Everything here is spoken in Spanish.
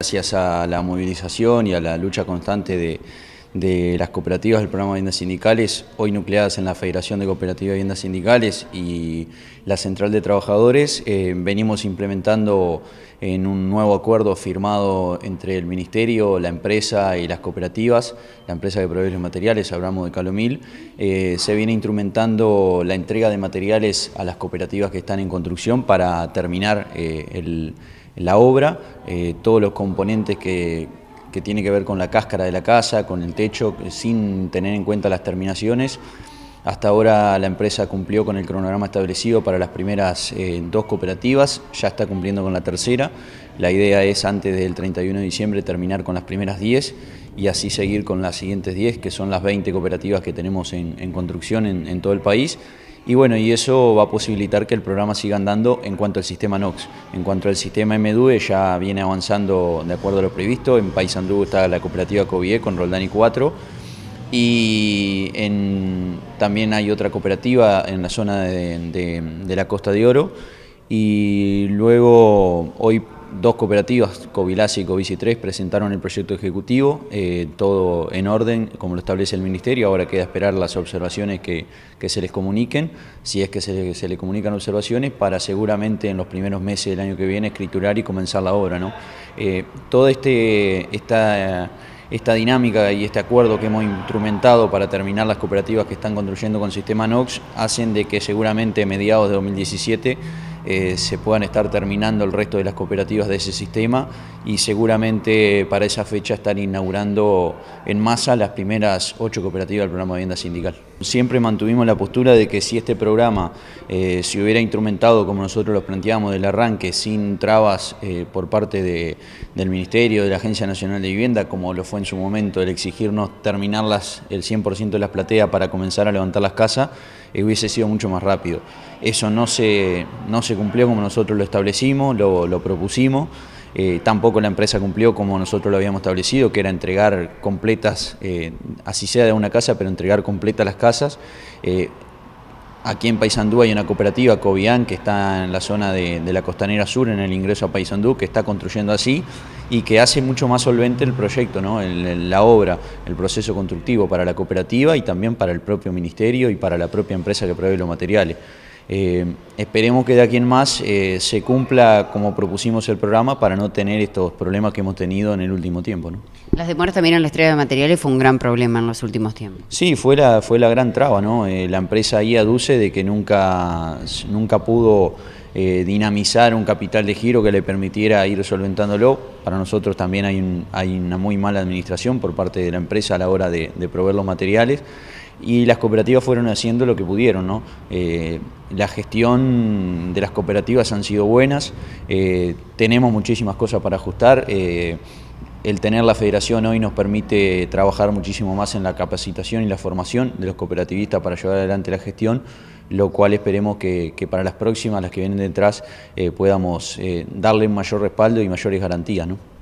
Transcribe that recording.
Gracias a la movilización y a la lucha constante de, las cooperativas del programa de viviendas sindicales, hoy nucleadas en la Federación de Cooperativas de Viviendas Sindicales y la Central de Trabajadores, eh, venimos implementando en un nuevo acuerdo firmado entre el Ministerio, la empresa y las cooperativas, la empresa de provee los materiales, hablamos de Calomil, eh, se viene instrumentando la entrega de materiales a las cooperativas que están en construcción para terminar eh, el la obra, eh, todos los componentes que, tiene que ver con la cáscara de la casa, con el techo, eh, sin tener en cuenta las terminaciones. Hasta ahora la empresa cumplió con el cronograma establecido para las primeras eh, dos cooperativas, ya está cumpliendo con la tercera. La idea es antes del 31 de diciembre terminar con las primeras 10 y así seguir con las siguientes 10, que son las 20 cooperativas que tenemos en, construcción en todo el país y bueno, y eso va a posibilitar que el programa siga andando en cuanto al sistema NOx. En cuanto al sistema M2 e, ya viene avanzando de acuerdo a lo previsto, en Paisandú está la cooperativa COVIE con Roldani 4 y también hay otra cooperativa en la zona de, de la Costa de Oro y luego hoy dos cooperativas, Covilasi y Covici 3, presentaron el proyecto ejecutivo, eh, todo en orden, como lo establece el Ministerio. Ahora queda esperar las observaciones que, que se les comuniquen, si es que se, le comunican observaciones, para seguramente en los primeros meses del año que viene escriturar y comenzar la obra. ¿no? Eh, toda este, esta, esta dinámica y este acuerdo que hemos instrumentado para terminar las cooperativas que están construyendo con sistema NOx hacen de que seguramente a mediados de 2017 eh, se puedan estar terminando el resto de las cooperativas de ese sistema y seguramente para esa fecha están inaugurando en masa las primeras ocho cooperativas del programa de vivienda sindical. Siempre mantuvimos la postura de que si este programa eh, se hubiera instrumentado como nosotros lo planteamos del arranque, sin trabas eh, por parte del Ministerio, de la Agencia Nacional de Vivienda, como lo fue en su momento el exigirnos terminar el 100% de las plateas para comenzar a levantar las casas, eh, hubiese sido mucho más rápido. Eso no se, no se cumplió como nosotros lo establecimos, lo propusimos. Eh, tampoco la empresa cumplió como nosotros lo habíamos establecido, que era entregar completas, eh, así sea de una casa, pero entregar completas las casas. Eh, aquí en Paysandú hay una cooperativa, Covian, que está en la zona de, la Costanera Sur, en el ingreso a Paysandú, que está construyendo así y que hace mucho más solvente el proyecto, ¿no? la obra, el proceso constructivo para la cooperativa y también para el propio ministerio y para la propia empresa que provee los materiales. Eh, esperemos que de aquí en más eh, se cumpla como propusimos el programa para no tener estos problemas que hemos tenido en el último tiempo. Las demoras también en la entrega de materiales fue un gran problema en los últimos tiempos. Sí, fue la, fue la gran traba. ¿no? Eh, la empresa ahí aduce de que nunca, nunca pudo dinamizar un capital de giro que le permitiera ir solventándolo. Para nosotros también hay, hay una muy mala administración por parte de la empresa a la hora de, de proveer los materiales y las cooperativas fueron haciendo lo que pudieron. ¿no? Eh, la gestión de las cooperativas han sido buenas, eh, tenemos muchísimas cosas para ajustar. Eh, el tener la federación hoy nos permite trabajar muchísimo más en la capacitación y la formación de los cooperativistas para llevar adelante la gestión, lo cual esperemos que, que para las próximas, las que vienen detrás, podamos darle mayor respaldo y mayores garantías. ¿no?